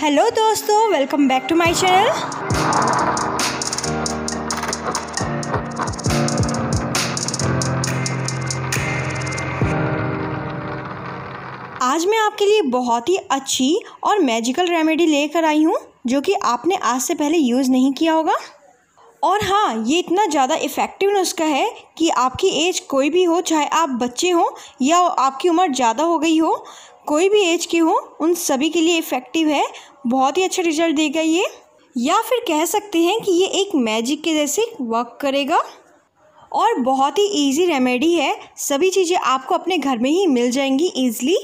hello दोस्तों welcome back to my channel आज मैं आपके लिए बहुत ही अच्छी और मैजिकल रेमेडी लेकर आई हूँ जो कि आपने आज से पहले यूज़ नहीं किया होगा और हाँ ये इतना ज़्यादा इफ़ेक्टिव नुस्खा है कि आपकी एज कोई भी हो चाहे आप बच्चे हों या आपकी उम्र ज़्यादा हो गई हो कोई भी एज की हो उन सभी के लिए इफ़ेक्टिव है बहुत ही अच्छा रिजल्ट देगा ये या फिर कह सकते हैं कि ये एक मैजिक के जैसे वर्क करेगा और बहुत ही इजी रेमेडी है सभी चीज़ें आपको अपने घर में ही मिल जाएंगी ईजली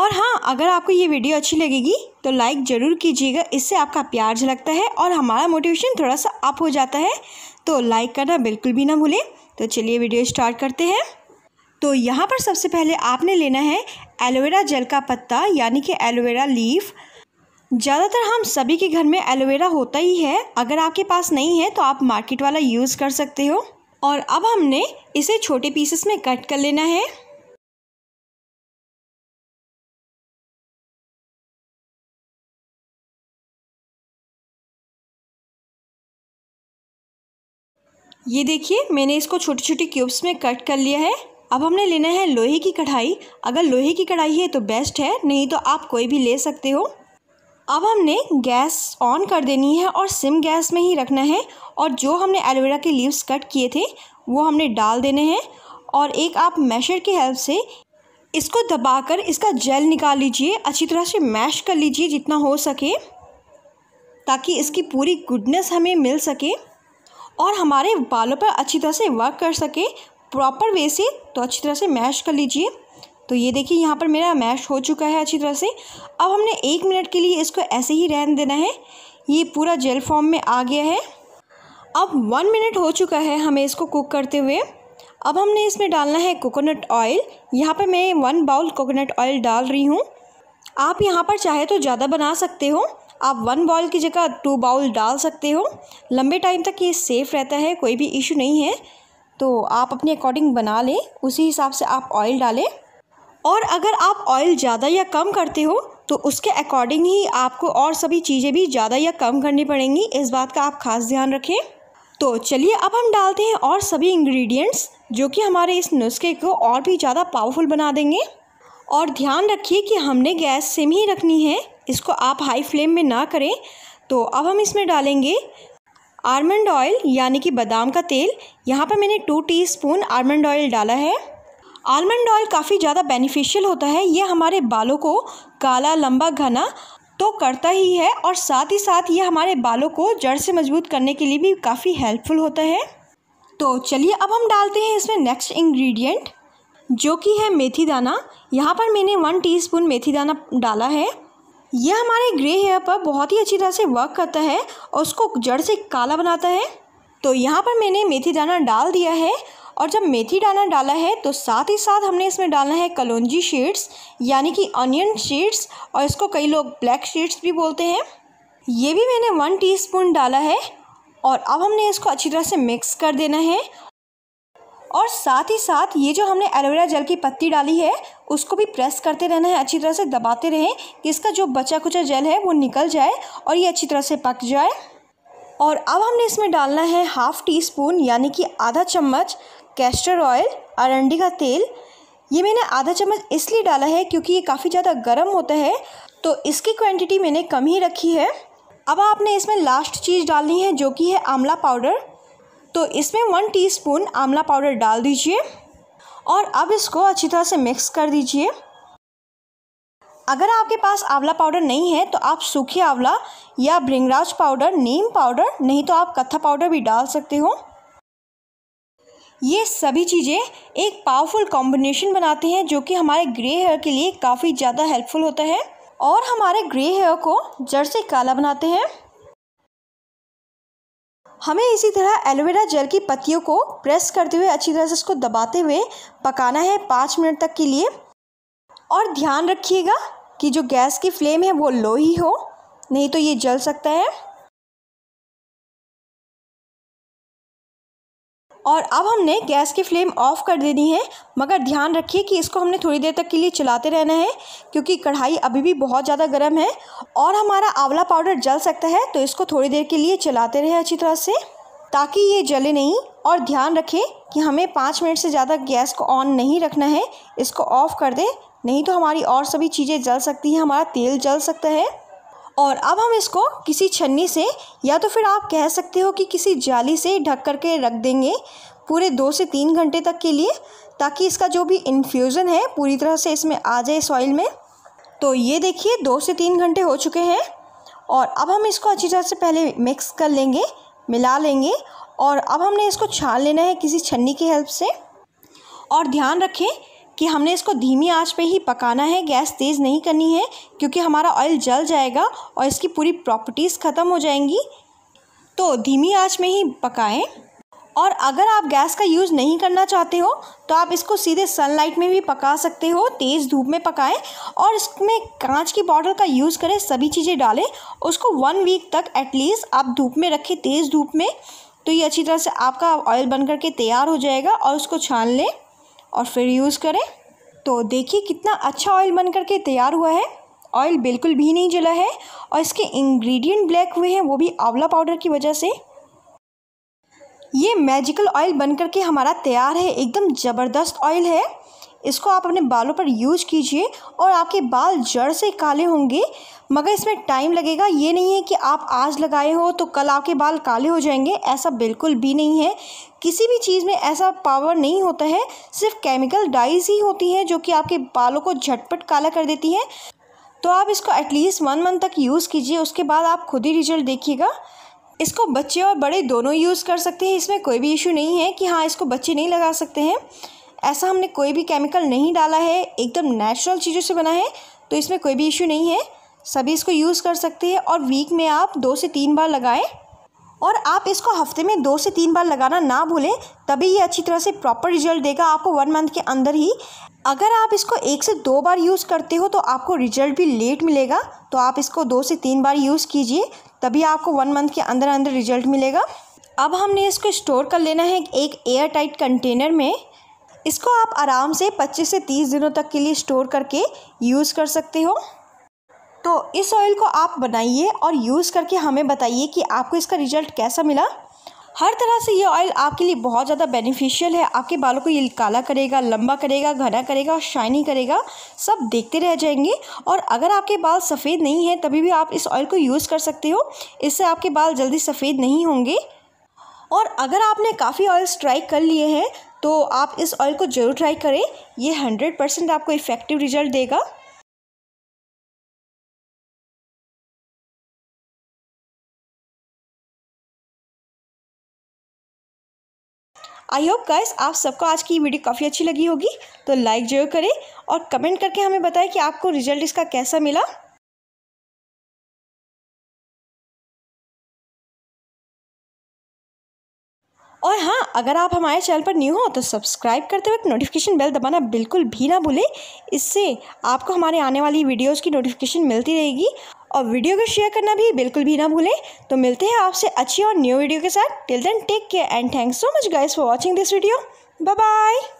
और हाँ अगर आपको ये वीडियो अच्छी लगेगी तो लाइक ज़रूर कीजिएगा इससे आपका प्यार झलकता है और हमारा मोटिवेशन थोड़ा सा अप हो जाता है तो लाइक करना बिल्कुल भी ना भूलें तो चलिए वीडियो स्टार्ट करते हैं तो यहाँ पर सबसे पहले आपने लेना है एलोवेरा जेल का पत्ता यानी कि एलोवेरा लीफ ज़्यादातर हम सभी के घर में एलोवेरा होता ही है अगर आपके पास नहीं है तो आप मार्केट वाला यूज़ कर सकते हो और अब हमने इसे छोटे पीसेस में कट कर लेना है ये देखिए मैंने इसको छोटे छोटे क्यूब्स में कट कर लिया है अब हमने लेना है लोहे की कढ़ाई अगर लोहे की कढ़ाई है तो बेस्ट है नहीं तो आप कोई भी ले सकते हो अब हमने गैस ऑन कर देनी है और सिम गैस में ही रखना है और जो हमने एलोवेरा के लीव्स कट किए थे वो हमने डाल देने हैं और एक आप मैशर की हेल्प से इसको दबाकर इसका जेल निकाल लीजिए अच्छी तरह से मैश कर लीजिए जितना हो सके ताकि इसकी पूरी गुडनेस हमें मिल सके और हमारे बालों पर अच्छी तरह से वर्क कर सके प्रॉपर वे से तो अच्छी तरह से मैश कर लीजिए तो ये देखिए यहाँ पर मेरा मैश हो चुका है अच्छी तरह से अब हमने एक मिनट के लिए इसको ऐसे ही रहन देना है ये पूरा जेल फॉर्म में आ गया है अब वन मिनट हो चुका है हमें इसको कुक करते हुए अब हमने इसमें डालना है कोकोनट ऑयल यहाँ पर मैं वन बाउल कोकोनट ऑयल डाल रही हूँ आप यहाँ पर चाहे तो ज़्यादा बना सकते हो आप वन बाउल की जगह टू बाउल डाल सकते हो लंबे टाइम तक ये सेफ़ रहता है कोई भी इशू नहीं है तो आप अपने अकॉर्डिंग बना लें उसी हिसाब से आप ऑयल डालें और अगर आप ऑयल ज़्यादा या कम करते हो तो उसके अकॉर्डिंग ही आपको और सभी चीज़ें भी ज़्यादा या कम करनी पड़ेंगी इस बात का आप खास ध्यान रखें तो चलिए अब हम डालते हैं और सभी इंग्रेडिएंट्स जो कि हमारे इस नुस्खे को और भी ज़्यादा पावरफुल बना देंगे और ध्यान रखिए कि हमने गैस सिम ही रखनी है इसको आप हाई फ्लेम में ना करें तो अब हम इसमें डालेंगे आलमंड ऑयल यानी कि बादाम का तेल यहाँ पर मैंने two teaspoon almond oil डाला है आलमंड ऑयल काफ़ी ज़्यादा बेनिफिशियल होता है ये हमारे बालों को काला लंबा घना तो करता ही है और साथ ही साथ ये हमारे बालों को जड़ से मजबूत करने के लिए भी काफ़ी हेल्पफुल होता है तो चलिए अब हम डालते हैं इसमें नेक्स्ट इंग्रेडिएंट जो कि है मेथी दाना यहाँ पर मैंने वन टीस्पून मेथी दाना डाला है यह हमारे ग्रे हेयर पर बहुत ही अच्छी तरह से वर्क करता है और उसको जड़ से काला बनाता है तो यहाँ पर मैंने मेथी दाना डाल दिया है और जब मेथी दाना डाला है तो साथ ही साथ हमने इसमें डालना है कलौजी शेड्स यानी कि ऑनियन शेड्स और इसको कई लोग ब्लैक शेड्स भी बोलते हैं ये भी मैंने वन टीस्पून डाला है और अब हमने इसको अच्छी तरह से मिक्स कर देना है और साथ ही साथ ये जो हमने एलोवेरा जेल की पत्ती डाली है उसको भी प्रेस करते रहना है अच्छी तरह से दबाते रहें कि इसका जो बचा कुचा जेल है वो निकल जाए और ये अच्छी तरह से पक जाए और अब हमने इसमें डालना है हाफ़ टी स्पून यानी कि आधा चम्मच कैस्टर ऑयल अरंडी का तेल ये मैंने आधा चम्मच इसलिए डाला है क्योंकि ये काफ़ी ज़्यादा गर्म होता है तो इसकी क्वांटिटी मैंने कम ही रखी है अब आपने इसमें लास्ट चीज़ डालनी है जो कि है आंवला पाउडर तो इसमें वन टीस्पून आंवला पाउडर डाल दीजिए और अब इसको अच्छी तरह से मिक्स कर दीजिए अगर आपके पास आंवला पाउडर नहीं है तो आप सूखे आंवला या भृंगराज पाउडर नीम पाउडर नहीं तो आप कत्था पाउडर भी डाल सकते हो ये सभी चीज़ें एक पावरफुल कॉम्बिनेशन बनाते हैं जो कि हमारे ग्रे हेयर के लिए काफ़ी ज़्यादा हेल्पफुल होता है और हमारे ग्रे हेयर को जड़ से काला बनाते हैं हमें इसी तरह एलोवेरा जेल की पत्तियों को प्रेस करते हुए अच्छी तरह से इसको दबाते हुए पकाना है पाँच मिनट तक के लिए और ध्यान रखिएगा कि जो गैस की फ्लेम है वो लो ही हो नहीं तो ये जल सकता है और अब हमने गैस की फ्लेम ऑफ़ कर देनी है मगर ध्यान रखिए कि इसको हमने थोड़ी देर तक के लिए चलाते रहना है क्योंकि कढ़ाई अभी भी बहुत ज़्यादा गर्म है और हमारा आंवला पाउडर जल सकता है तो इसको थोड़ी देर के लिए चलाते रहें अच्छी तरह से ताकि ये जले नहीं और ध्यान रखें कि हमें पाँच मिनट से ज़्यादा गैस को ऑन नहीं रखना है इसको ऑफ़ कर दें नहीं तो हमारी और सभी चीज़ें जल सकती हैं हमारा तेल जल सकता है और अब हम इसको किसी छन्नी से या तो फिर आप कह सकते हो कि किसी जाली से ढक करके रख देंगे पूरे दो से तीन घंटे तक के लिए ताकि इसका जो भी इन्फ्यूज़न है पूरी तरह से इसमें आ जाए सॉइल में तो ये देखिए दो से तीन घंटे हो चुके हैं और अब हम इसको अच्छी तरह से पहले मिक्स कर लेंगे मिला लेंगे और अब हमने इसको छान लेना है किसी छन्नी की हेल्प से और ध्यान रखें कि हमने इसको धीमी आंच पे ही पकाना है गैस तेज़ नहीं करनी है क्योंकि हमारा ऑयल जल जाएगा और इसकी पूरी प्रॉपर्टीज़ ख़त्म हो जाएंगी तो धीमी आंच में ही पकाएं और अगर आप गैस का यूज़ नहीं करना चाहते हो तो आप इसको सीधे सनलाइट में भी पका सकते हो तेज़ धूप में पकाएं और इसमें कांच की बॉटल का यूज़ करें सभी चीज़ें डालें उसको वन वीक तक एटलीस्ट आप धूप में रखें तेज़ धूप में तो ये अच्छी तरह से आपका ऑयल बन करके तैयार हो जाएगा और उसको छान लें और फिर यूज़ करें तो देखिए कितना अच्छा ऑयल बन करके तैयार हुआ है ऑयल बिल्कुल भी नहीं जला है और इसके इंग्रेडिएंट ब्लैक हुए हैं वो भी आंवला पाउडर की वजह से ये मैजिकल ऑयल बन करके हमारा तैयार है एकदम ज़बरदस्त ऑयल है इसको आप अपने बालों पर यूज कीजिए और आपके बाल जड़ से काले होंगे मगर इसमें टाइम लगेगा ये नहीं है कि आप आज लगाए हो तो कल आपके बाल काले हो जाएंगे ऐसा बिल्कुल भी नहीं है किसी भी चीज़ में ऐसा पावर नहीं होता है सिर्फ केमिकल डाइज ही होती है जो कि आपके बालों को झटपट काला कर देती है तो आप इसको एटलीस्ट वन मंथ तक यूज़ कीजिए उसके बाद आप खुद ही रिजल्ट देखिएगा इसको बच्चे और बड़े दोनों यूज़ कर सकते हैं इसमें कोई भी इशू नहीं है कि हाँ इसको बच्चे नहीं लगा सकते हैं ऐसा हमने कोई भी केमिकल नहीं डाला है एकदम नेचुरल चीज़ों से बना है तो इसमें कोई भी इश्यू नहीं है सभी इसको यूज़ कर सकते हैं और वीक में आप दो से तीन बार लगाएं और आप इसको हफ्ते में दो से तीन बार लगाना ना भूलें तभी ये अच्छी तरह से प्रॉपर रिजल्ट देगा आपको वन मंथ के अंदर ही अगर आप इसको एक से दो बार यूज़ करते हो तो आपको रिजल्ट भी लेट मिलेगा तो आप इसको दो से तीन बार यूज़ कीजिए तभी आपको वन मंथ के अंदर अंदर रिजल्ट मिलेगा अब हमने इसको स्टोर कर लेना है एक एयर टाइट कंटेनर में इसको आप आराम से 25 से 30 दिनों तक के लिए स्टोर करके यूज़ कर सकते हो तो इस ऑयल को आप बनाइए और यूज़ करके हमें बताइए कि आपको इसका रिजल्ट कैसा मिला हर तरह से ये ऑयल आपके लिए बहुत ज़्यादा बेनिफिशियल है आपके बालों को ये काला करेगा लंबा करेगा घना करेगा और शाइनी करेगा सब देखते रह जाएंगे और अगर आपके बाल सफ़ेद नहीं हैं तभी भी आप इस ऑयल को यूज़ कर सकते हो इससे आपके बाल जल्दी सफ़ेद नहीं होंगे और अगर आपने काफ़ी ऑयल्स ट्राई कर लिए हैं तो आप इस ऑयल को ज़रूर ट्राई करें ये हंड्रेड परसेंट आपको इफ़ेक्टिव रिजल्ट देगा आई होप गाइस आप सबको आज की वीडियो काफ़ी अच्छी लगी होगी तो लाइक जरूर करें और कमेंट करके हमें बताएं कि आपको रिजल्ट इसका कैसा मिला और हाँ अगर आप हमारे चैनल पर न्यू हो तो सब्सक्राइब करते वक्त नोटिफिकेशन बेल दबाना बिल्कुल भी ना भूलें इससे आपको हमारे आने वाली वीडियोज़ की नोटिफिकेशन मिलती रहेगी और वीडियो को शेयर करना भी बिल्कुल भी ना भूलें तो मिलते हैं आपसे अच्छी और न्यू वीडियो के साथ till then take care and thanks so much guys for watching this video bye bye